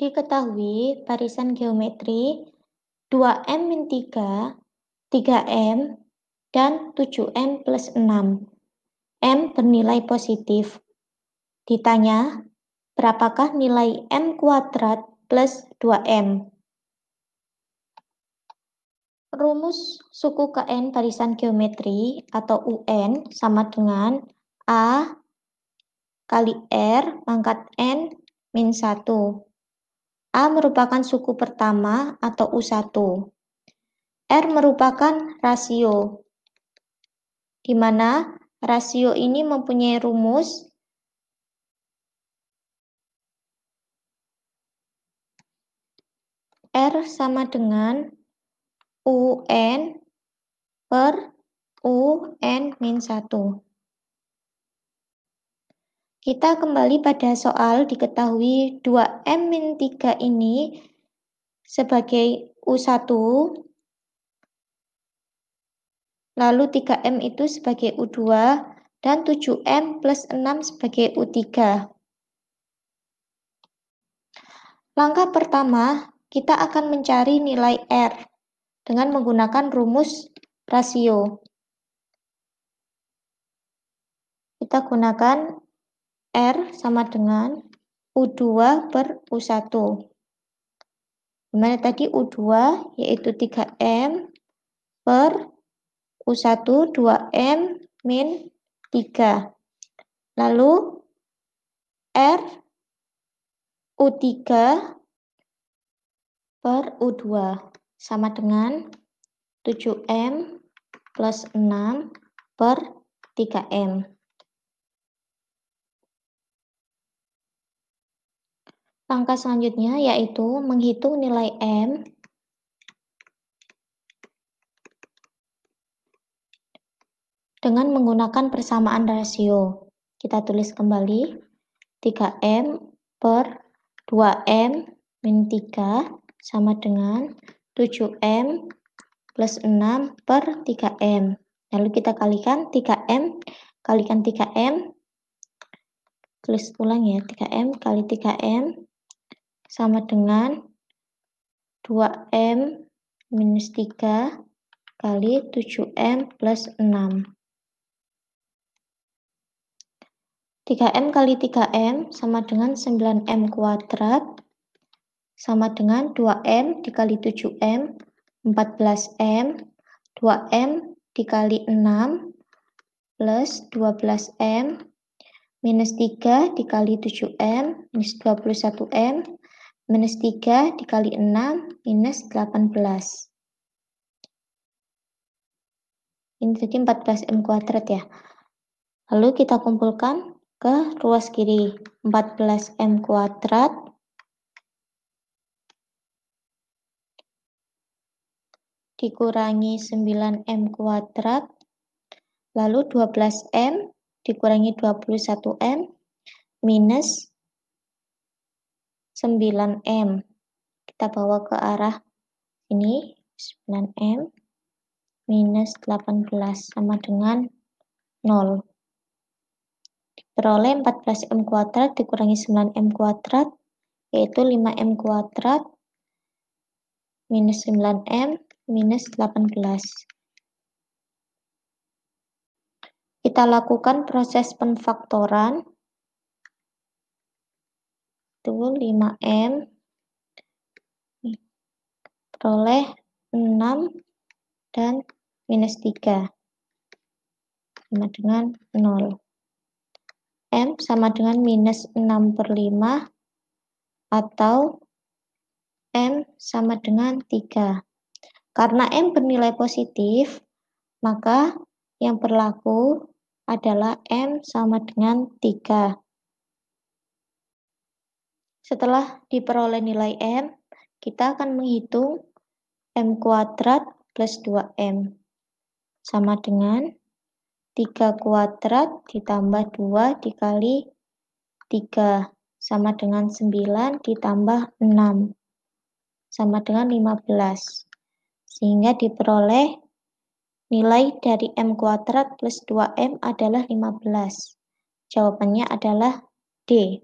diketahui barisan geometri 2M-3, 3M, dan 7M plus 6. M bernilai positif. Ditanya, berapakah nilai M kuadrat plus 2M? Rumus suku KN barisan geometri atau UN sama dengan A kali R pangkat N min 1 A merupakan suku pertama atau U1. R merupakan rasio, di mana rasio ini mempunyai rumus R sama dengan UN per UN-1. Kita kembali pada soal diketahui 2M-3 ini sebagai U1, lalu 3M itu sebagai U2, dan 7M plus 6 sebagai U3. Langkah pertama, kita akan mencari nilai R dengan menggunakan rumus rasio. Kita gunakan R sama dengan U2 per U1. Dimana tadi U2 yaitu 3M per U1 2M min 3. Lalu R U3 per U2 sama dengan 7M plus 6 per 3M. Langkah selanjutnya yaitu menghitung nilai M dengan menggunakan persamaan rasio. Kita tulis kembali 3M per 2M min 3 sama dengan 7M plus 6 per 3M. Lalu kita kalikan 3M, kalikan 3M, tulis ulang ya, 3M kali 3M sama dengan 2M minus 3 kali 7M plus 6. 3M kali 3M sama dengan 9M kuadrat sama dengan 2M dikali 7M 14M 2M dikali 6 plus 12M minus 3 dikali 7M minus 21M minus 3 dikali 6 minus 18. Ini jadi 14M kuadrat ya. Lalu kita kumpulkan ke ruas kiri 14M kuadrat dikurangi 9M kuadrat lalu 12M dikurangi 21M minus 9M. Kita bawa ke arah ini, 9M minus 18 sama dengan 0. Diperoleh 14M kuadrat dikurangi 9M kuadrat, yaitu 5M kuadrat minus 9M minus 18. Kita lakukan proses penfaktoran itu 5M peroleh 6 dan minus 3 sama dengan 0 M sama dengan minus 6 per 5 atau M sama dengan 3 karena M bernilai positif maka yang berlaku adalah M sama dengan 3 setelah diperoleh nilai M, kita akan menghitung M kuadrat plus 2M. Sama dengan 3 kuadrat ditambah 2 dikali 3. Sama dengan 9 ditambah 6. Sama dengan 15. Sehingga diperoleh nilai dari M kuadrat plus 2M adalah 15. Jawabannya adalah D.